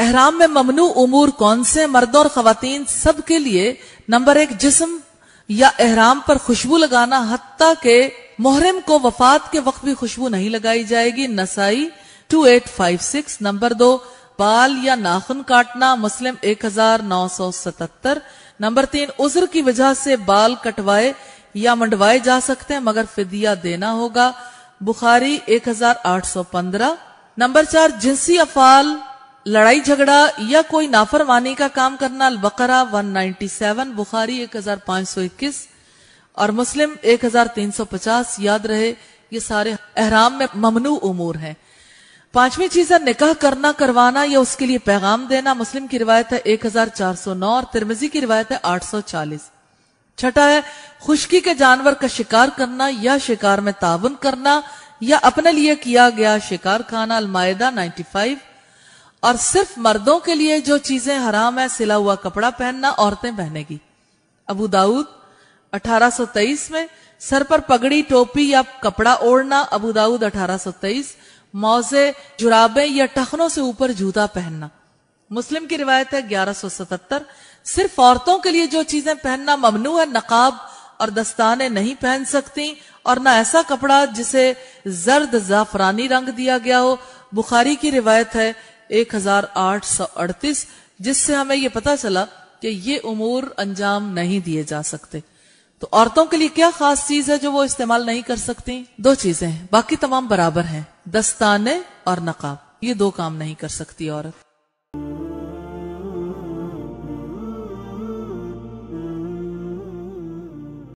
अहराम में ममनू उमूर कौन से मर्द और खातन सब के लिए नंबर एक जिसम या अहराम पर खुशबू लगाना हती के मुहरम को वफात के वक्त भी खुशबू नहीं लगाई जाएगी नसाई two eight five six number दो बाल या नाखून काटना मुस्लिम एक हजार नौ सौ सतहत्तर नंबर तीन उजर की वजह से बाल कटवाए या मंडवाए जा सकते हैं मगर फिदिया देना होगा बुखारी एक हजार आठ सौ पंद्रह नंबर चार जिनसी अफाल लड़ाई झगड़ा या कोई नाफरमानी का काम करना अलबकरा 197 बुखारी 1521 और मुस्लिम 1350 याद रहे ये सारे अहराम में ममनू उमूर हैं पांचवी चीज है निकाह करना करवाना या उसके लिए पैगाम देना मुस्लिम की रिवायत है 1409 और तिरमिजी की रिवायत है 840 छठा है खुशकी के जानवर का शिकार करना या शिकार में ताउन करना या अपने लिए किया गया शिकार खाना अलमायदा फाइव और सिर्फ मर्दों के लिए जो चीजें हराम है सिला हुआ कपड़ा पहनना औरतें पहनेगी अबू दाऊद 1823 में सर पर पगड़ी टोपी या कपड़ा ओढ़ना अबू दाऊद 1823 मौजे जुराबे या टखनों से ऊपर जूता पहनना मुस्लिम की रिवायत है 1177 सिर्फ औरतों के लिए जो चीजें पहनना ममनू है नकाब और दस्ताने नहीं पहन सकती और ना ऐसा कपड़ा जिसे जर्द जाफरानी रंग दिया गया हो बुखारी की रिवायत है एक हजार आठ सौ अड़तीस जिससे हमें यह पता चला कि ये उमूर अंजाम नहीं दिए जा सकते तो औरतों के लिए क्या खास चीज है जो वो इस्तेमाल नहीं कर सकती दो चीजें हैं बाकी तमाम बराबर हैं दस्ताने और नकाब ये दो काम नहीं कर सकती औरत